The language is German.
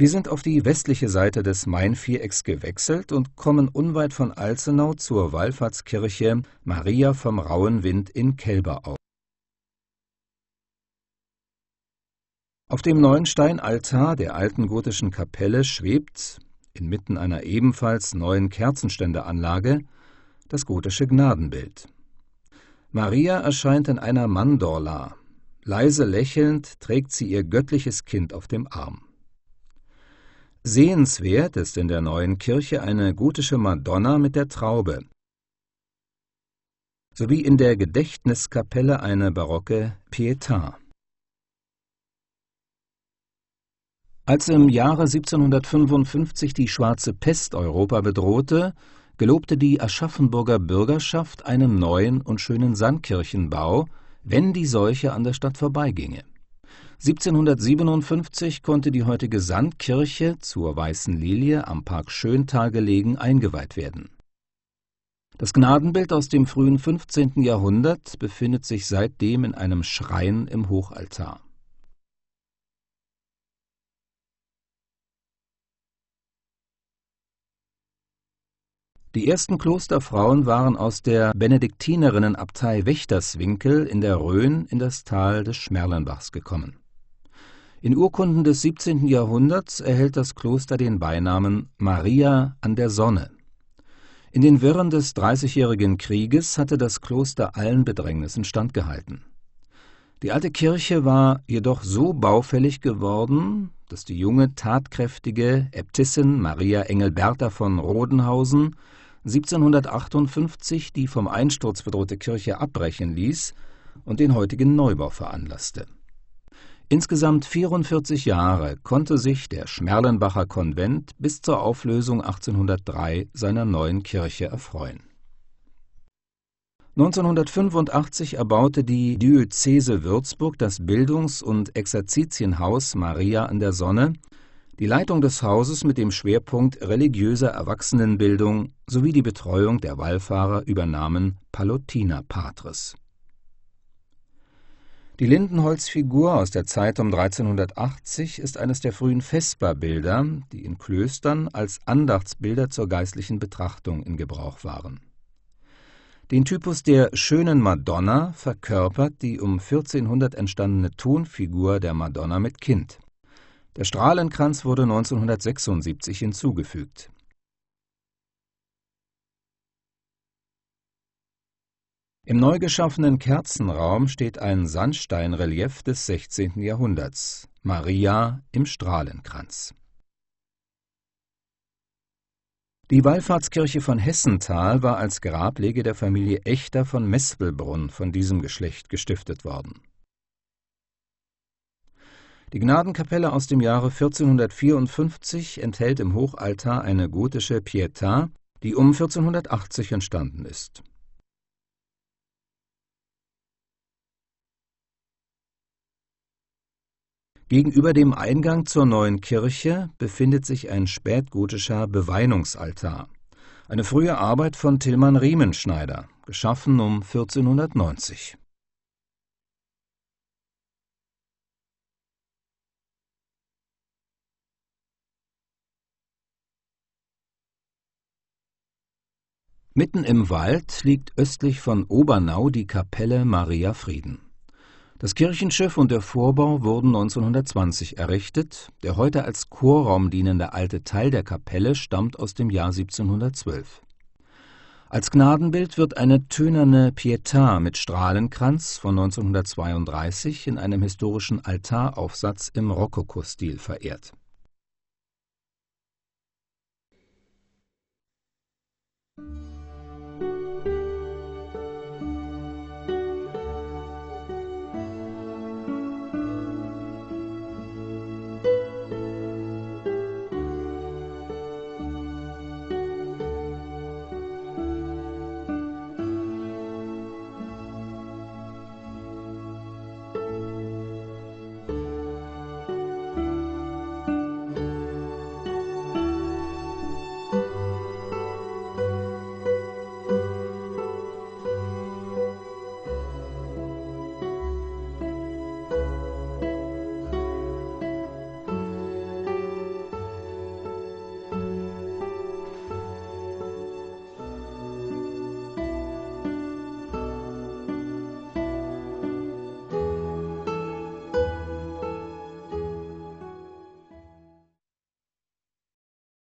Wir sind auf die westliche Seite des Mainvierecks gewechselt und kommen unweit von Alzenau zur Wallfahrtskirche Maria vom Rauen Wind in Kelberau. Auf dem neuen Steinaltar der alten gotischen Kapelle schwebt, inmitten einer ebenfalls neuen Kerzenständeranlage, das gotische Gnadenbild. Maria erscheint in einer Mandorla. Leise lächelnd trägt sie ihr göttliches Kind auf dem Arm. Sehenswert ist in der neuen Kirche eine gotische Madonna mit der Traube, sowie in der Gedächtniskapelle eine barocke Pietà. Als im Jahre 1755 die schwarze Pest Europa bedrohte, gelobte die Aschaffenburger Bürgerschaft einen neuen und schönen Sandkirchenbau, wenn die Seuche an der Stadt vorbeiginge. 1757 konnte die heutige Sandkirche zur Weißen Lilie am Park Schöntal gelegen eingeweiht werden. Das Gnadenbild aus dem frühen 15. Jahrhundert befindet sich seitdem in einem Schrein im Hochaltar. Die ersten Klosterfrauen waren aus der Benediktinerinnenabtei Wächterswinkel in der Rhön in das Tal des Schmerlenbachs gekommen in Urkunden des 17. Jahrhunderts erhält das Kloster den Beinamen Maria an der Sonne. In den Wirren des Dreißigjährigen Krieges hatte das Kloster allen Bedrängnissen standgehalten. Die alte Kirche war jedoch so baufällig geworden, dass die junge, tatkräftige Äbtissin Maria Engelberta von Rodenhausen 1758 die vom Einsturz bedrohte Kirche abbrechen ließ und den heutigen Neubau veranlasste Insgesamt 44 Jahre konnte sich der Schmerlenbacher Konvent bis zur Auflösung 1803 seiner neuen Kirche erfreuen. 1985 erbaute die Diözese Würzburg das Bildungs- und Exerzitienhaus Maria an der Sonne, die Leitung des Hauses mit dem Schwerpunkt religiöser Erwachsenenbildung sowie die Betreuung der Wallfahrer übernahmen Palutiner Patres. Die Lindenholzfigur aus der Zeit um 1380 ist eines der frühen Vesperbilder, die in Klöstern als Andachtsbilder zur geistlichen Betrachtung in Gebrauch waren. Den Typus der schönen Madonna verkörpert die um 1400 entstandene Tonfigur der Madonna mit Kind. Der Strahlenkranz wurde 1976 hinzugefügt Im neu geschaffenen Kerzenraum steht ein Sandsteinrelief des 16. Jahrhunderts, Maria im Strahlenkranz. Die Wallfahrtskirche von Hessenthal war als Grablege der Familie Echter von Mespelbrunn von diesem Geschlecht gestiftet worden. Die Gnadenkapelle aus dem Jahre 1454 enthält im Hochaltar eine gotische Pietà, die um 1480 entstanden ist Gegenüber dem Eingang zur neuen Kirche befindet sich ein spätgotischer Beweinungsaltar. Eine frühe Arbeit von Tillmann Riemenschneider, geschaffen um 1490. Mitten im Wald liegt östlich von Obernau die Kapelle Maria Frieden. Das Kirchenschiff und der Vorbau wurden 1920 errichtet. Der heute als Chorraum dienende alte Teil der Kapelle stammt aus dem Jahr 1712. Als Gnadenbild wird eine tönerne Pietà mit Strahlenkranz von 1932 in einem historischen Altaraufsatz im Rokokostil verehrt. Musik